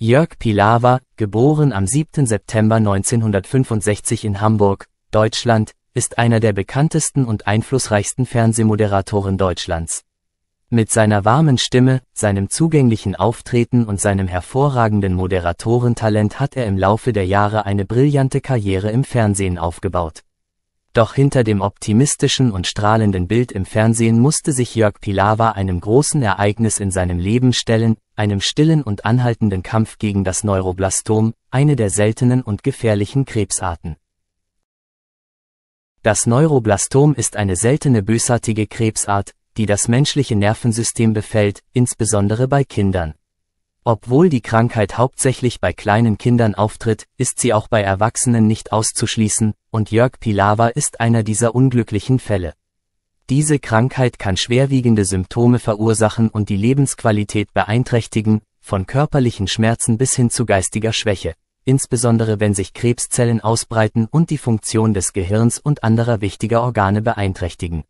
Jörg Pilawa, geboren am 7. September 1965 in Hamburg, Deutschland, ist einer der bekanntesten und einflussreichsten Fernsehmoderatoren Deutschlands. Mit seiner warmen Stimme, seinem zugänglichen Auftreten und seinem hervorragenden Moderatorentalent hat er im Laufe der Jahre eine brillante Karriere im Fernsehen aufgebaut doch hinter dem optimistischen und strahlenden Bild im Fernsehen musste sich Jörg Pilawa einem großen Ereignis in seinem Leben stellen, einem stillen und anhaltenden Kampf gegen das Neuroblastom, eine der seltenen und gefährlichen Krebsarten. Das Neuroblastom ist eine seltene bösartige Krebsart, die das menschliche Nervensystem befällt, insbesondere bei Kindern. Obwohl die Krankheit hauptsächlich bei kleinen Kindern auftritt, ist sie auch bei Erwachsenen nicht auszuschließen, und Jörg Pilawa ist einer dieser unglücklichen Fälle. Diese Krankheit kann schwerwiegende Symptome verursachen und die Lebensqualität beeinträchtigen, von körperlichen Schmerzen bis hin zu geistiger Schwäche, insbesondere wenn sich Krebszellen ausbreiten und die Funktion des Gehirns und anderer wichtiger Organe beeinträchtigen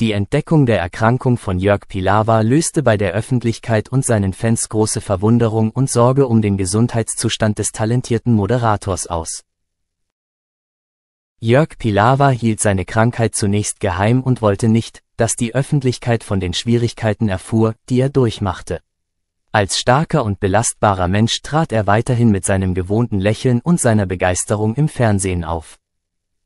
die Entdeckung der Erkrankung von Jörg Pilawa löste bei der Öffentlichkeit und seinen Fans große Verwunderung und Sorge um den Gesundheitszustand des talentierten Moderators aus. Jörg Pilawa hielt seine Krankheit zunächst geheim und wollte nicht, dass die Öffentlichkeit von den Schwierigkeiten erfuhr, die er durchmachte. Als starker und belastbarer Mensch trat er weiterhin mit seinem gewohnten Lächeln und seiner Begeisterung im Fernsehen auf.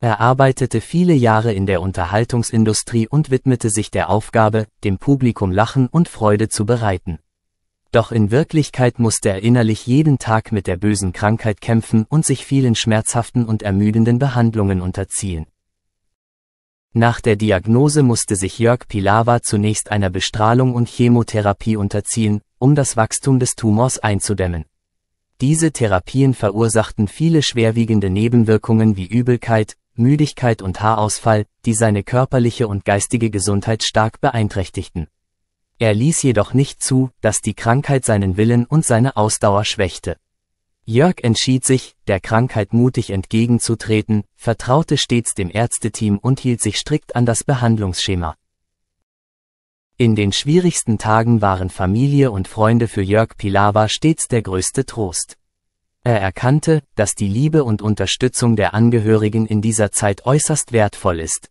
Er arbeitete viele Jahre in der Unterhaltungsindustrie und widmete sich der Aufgabe, dem Publikum Lachen und Freude zu bereiten. Doch in Wirklichkeit musste er innerlich jeden Tag mit der bösen Krankheit kämpfen und sich vielen schmerzhaften und ermüdenden Behandlungen unterziehen. Nach der Diagnose musste sich Jörg Pilawa zunächst einer Bestrahlung und Chemotherapie unterziehen, um das Wachstum des Tumors einzudämmen. Diese Therapien verursachten viele schwerwiegende Nebenwirkungen wie Übelkeit, Müdigkeit und Haarausfall, die seine körperliche und geistige Gesundheit stark beeinträchtigten. Er ließ jedoch nicht zu, dass die Krankheit seinen Willen und seine Ausdauer schwächte. Jörg entschied sich, der Krankheit mutig entgegenzutreten, vertraute stets dem Ärzteteam und hielt sich strikt an das Behandlungsschema. In den schwierigsten Tagen waren Familie und Freunde für Jörg Pilawa stets der größte Trost. Er erkannte, dass die Liebe und Unterstützung der Angehörigen in dieser Zeit äußerst wertvoll ist.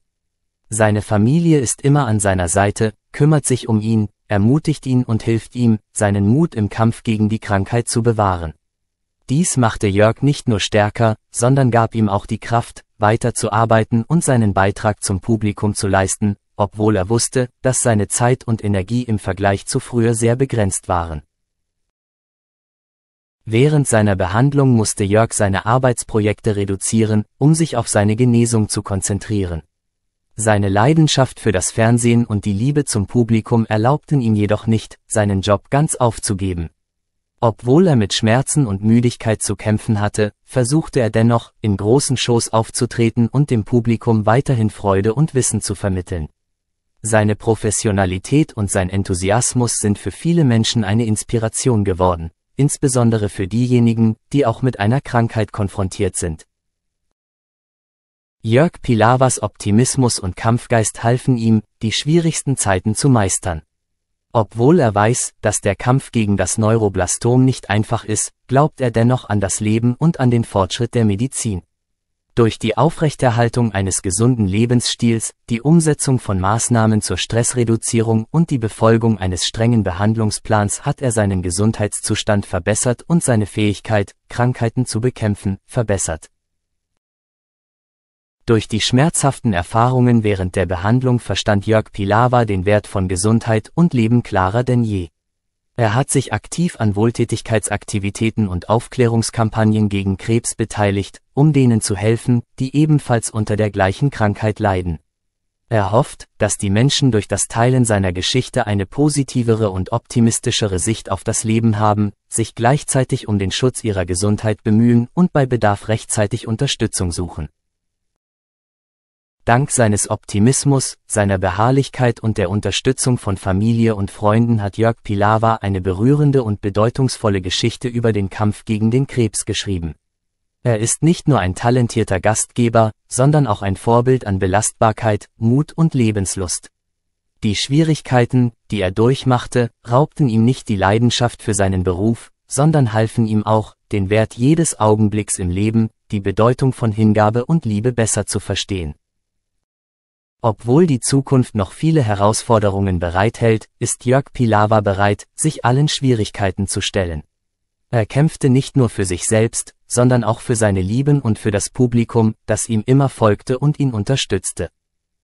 Seine Familie ist immer an seiner Seite, kümmert sich um ihn, ermutigt ihn und hilft ihm, seinen Mut im Kampf gegen die Krankheit zu bewahren. Dies machte Jörg nicht nur stärker, sondern gab ihm auch die Kraft, weiterzuarbeiten und seinen Beitrag zum Publikum zu leisten, obwohl er wusste, dass seine Zeit und Energie im Vergleich zu früher sehr begrenzt waren. Während seiner Behandlung musste Jörg seine Arbeitsprojekte reduzieren, um sich auf seine Genesung zu konzentrieren. Seine Leidenschaft für das Fernsehen und die Liebe zum Publikum erlaubten ihm jedoch nicht, seinen Job ganz aufzugeben. Obwohl er mit Schmerzen und Müdigkeit zu kämpfen hatte, versuchte er dennoch, in großen Shows aufzutreten und dem Publikum weiterhin Freude und Wissen zu vermitteln. Seine Professionalität und sein Enthusiasmus sind für viele Menschen eine Inspiration geworden insbesondere für diejenigen, die auch mit einer Krankheit konfrontiert sind. Jörg Pilawas Optimismus und Kampfgeist halfen ihm, die schwierigsten Zeiten zu meistern. Obwohl er weiß, dass der Kampf gegen das Neuroblastom nicht einfach ist, glaubt er dennoch an das Leben und an den Fortschritt der Medizin. Durch die Aufrechterhaltung eines gesunden Lebensstils, die Umsetzung von Maßnahmen zur Stressreduzierung und die Befolgung eines strengen Behandlungsplans hat er seinen Gesundheitszustand verbessert und seine Fähigkeit, Krankheiten zu bekämpfen, verbessert. Durch die schmerzhaften Erfahrungen während der Behandlung verstand Jörg Pilawa den Wert von Gesundheit und Leben klarer denn je. Er hat sich aktiv an Wohltätigkeitsaktivitäten und Aufklärungskampagnen gegen Krebs beteiligt, um denen zu helfen, die ebenfalls unter der gleichen Krankheit leiden. Er hofft, dass die Menschen durch das Teilen seiner Geschichte eine positivere und optimistischere Sicht auf das Leben haben, sich gleichzeitig um den Schutz ihrer Gesundheit bemühen und bei Bedarf rechtzeitig Unterstützung suchen. Dank seines Optimismus, seiner Beharrlichkeit und der Unterstützung von Familie und Freunden hat Jörg Pilawa eine berührende und bedeutungsvolle Geschichte über den Kampf gegen den Krebs geschrieben. Er ist nicht nur ein talentierter Gastgeber, sondern auch ein Vorbild an Belastbarkeit, Mut und Lebenslust. Die Schwierigkeiten, die er durchmachte, raubten ihm nicht die Leidenschaft für seinen Beruf, sondern halfen ihm auch, den Wert jedes Augenblicks im Leben, die Bedeutung von Hingabe und Liebe besser zu verstehen. Obwohl die Zukunft noch viele Herausforderungen bereithält, ist Jörg Pilawa bereit, sich allen Schwierigkeiten zu stellen. Er kämpfte nicht nur für sich selbst, sondern auch für seine Lieben und für das Publikum, das ihm immer folgte und ihn unterstützte.